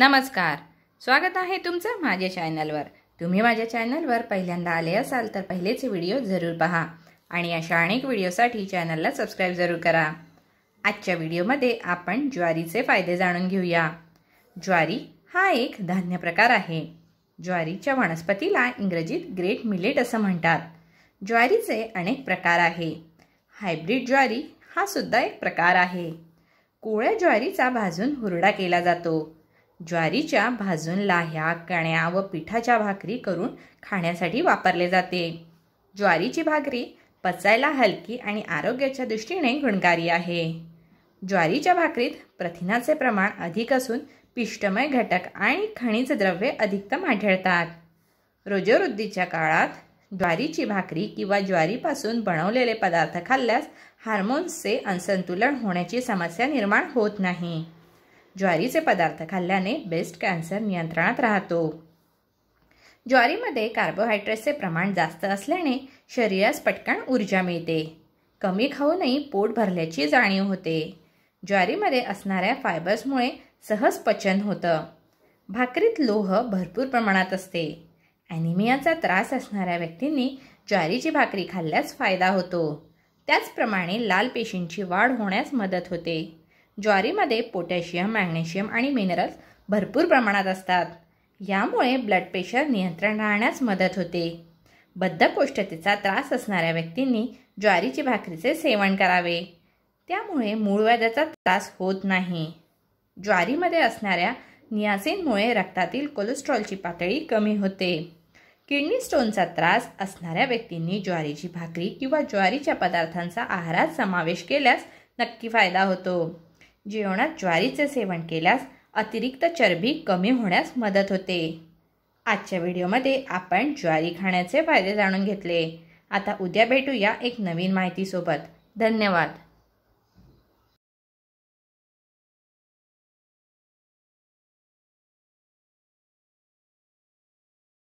नमस्कार स्वागत आहे तुमचं माझ्या चॅनलवर तुम्ही माझ्या चॅनलवर पहिल्यांदा आले असाल तर पहिलेचे व्हिडिओ जरूर पहा आणि अशा अनेक व्हिडिओसाठी चॅनलला सबस्क्राईब जरूर करा आजच्या व्हिडिओमध्ये आपण ज्वारीचे फायदे जाणून घेऊया ज्वारी हा एक धान्य प्रकार आहे ज्वारीच्या वनस्पतीला इंग्रजीत ग्रेट मिलेट असं म्हणतात ज्वारीचे अनेक प्रकार आहे हायब्रीड ज्वारी हा सुद्धा एक प्रकार आहे कोळ्या ज्वारीचा भाजून हुरडा केला जातो ज्वारीच्या भाजून लाह्या कण्या व पिठाच्या भाकरी करून खाण्यासाठी वापरले जाते ज्वारीची भाकरी पचायला हलकी आणि आरोग्याच्या दृष्टीने गुणकारी आहे ज्वारीच्या भाकरीत प्रथिनाचे प्रमाण अधिक असून पिष्टमय घटक आणि खनिज द्रव्ये अधिकतम आढळतात रोजवृद्धीच्या काळात ज्वारीची भाकरी किंवा ज्वारीपासून बनवलेले पदार्थ खाल्ल्यास हार्मोन्सचे असंतुलन होण्याची समस्या निर्माण होत नाही ज्वारीचे पदार्थ खाल्ल्याने बेस्ट कॅन्सर नियंत्रणात राहतो ज्वारीमध्ये कार्बोहायड्रेट्सचे प्रमाण जास्त असल्याने शरीरास पटकन ऊर्जा मिळते कमी खाऊनही पोट भरल्याची जाणीव होते ज्वारीमध्ये असणाऱ्या फायबर्समुळे सहज पचन होतं भाकरीत लोह भरपूर प्रमाणात असते ॲनिमियाचा त्रास असणाऱ्या व्यक्तींनी ज्वारीची भाकरी खाल्ल्यास फायदा होतो त्याचप्रमाणे लाल पेशींची वाढ होण्यास मदत होते ज्वारीमध्ये पोटॅशियम मॅग्नेशियम आणि मिनरल्स भरपूर प्रमाणात असतात यामुळे ब्लड प्रेशर नियंत्रण राहण्यास मदत होते बद्धकोष्ठतेचा त्रास असणाऱ्या व्यक्तींनी ज्वारीची भाकरीचे सेवन करावे त्यामुळे मूळव्याधाचा त्रास होत नाही ज्वारीमध्ये असणाऱ्या नियासिनमुळे रक्तातील कोलेस्ट्रॉलची पातळी कमी होते किडनी स्टोनचा त्रास असणाऱ्या व्यक्तींनी ज्वारीची भाकरी किंवा ज्वारीच्या पदार्थांचा आहारात समावेश केल्यास नक्की फायदा होतो जेवणात ज्वारीचे सेवन केल्यास अतिरिक्त चरबी कमी होण्यास मदत होते आजच्या व्हिडिओमध्ये आपण ज्वारी खाण्याचे फायदे जाणून घेतले आता उद्या भेटूया एक नवीन माहितीसोबत धन्यवाद